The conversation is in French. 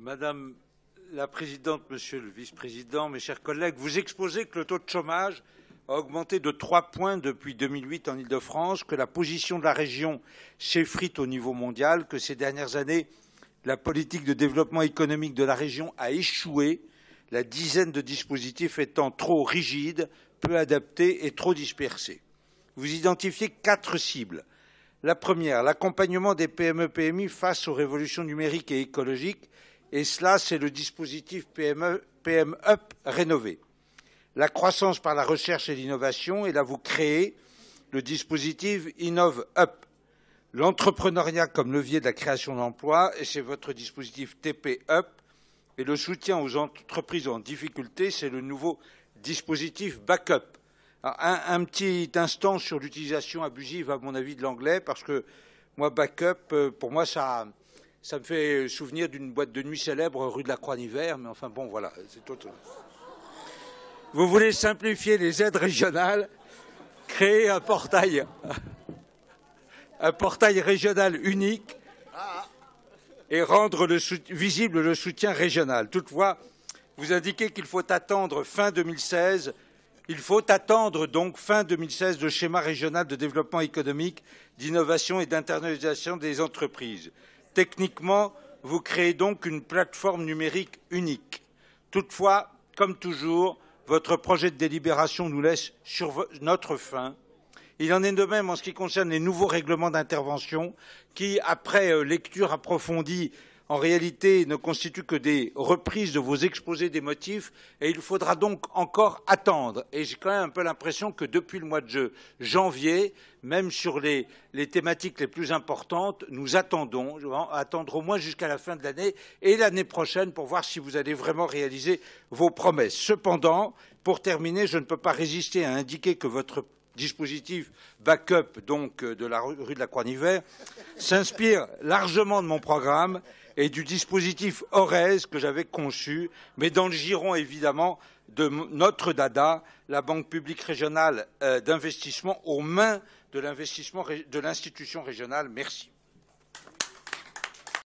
Madame la Présidente, Monsieur le Vice-président, mes chers collègues, vous exposez que le taux de chômage a augmenté de trois points depuis 2008 en Ile-de-France, que la position de la région s'effrite au niveau mondial, que ces dernières années, la politique de développement économique de la région a échoué, la dizaine de dispositifs étant trop rigides, peu adaptés et trop dispersés. Vous identifiez quatre cibles. La première, l'accompagnement des PME-PMI face aux révolutions numériques et écologiques et cela, c'est le dispositif PME, Up rénové. La croissance par la recherche et l'innovation, et là, vous créez le dispositif Innove Up. L'entrepreneuriat comme levier de la création d'emplois, et c'est votre dispositif TP Up. Et le soutien aux entreprises en difficulté, c'est le nouveau dispositif Backup. Un, un, petit instant sur l'utilisation abusive, à mon avis, de l'anglais, parce que moi, backup, euh, pour moi, ça, ça me fait souvenir d'une boîte de nuit célèbre rue de la Croix-Niver, mais enfin bon, voilà, c'est autre Vous voulez simplifier les aides régionales, créer un portail, un portail régional unique et rendre visible le soutien régional. Toutefois, vous indiquez qu'il faut attendre fin 2016. Il faut attendre donc fin 2016 le schéma régional de développement économique, d'innovation et d'internalisation des entreprises. Techniquement, vous créez donc une plateforme numérique unique. Toutefois, comme toujours, votre projet de délibération nous laisse sur notre fin. Il en est de même en ce qui concerne les nouveaux règlements d'intervention qui, après euh, lecture approfondie en réalité ne constituent que des reprises de vos exposés des motifs et il faudra donc encore attendre. Et j'ai quand même un peu l'impression que depuis le mois de janvier, même sur les, les thématiques les plus importantes, nous attendons, attendre au moins jusqu'à la fin de l'année et l'année prochaine pour voir si vous allez vraiment réaliser vos promesses. Cependant, pour terminer, je ne peux pas résister à indiquer que votre dispositif backup donc euh, de la rue de la Croix-Niver, s'inspire largement de mon programme et du dispositif ORES que j'avais conçu, mais dans le giron évidemment de notre dada, la Banque publique régionale euh, d'investissement aux mains de l'investissement de l'institution régionale. Merci.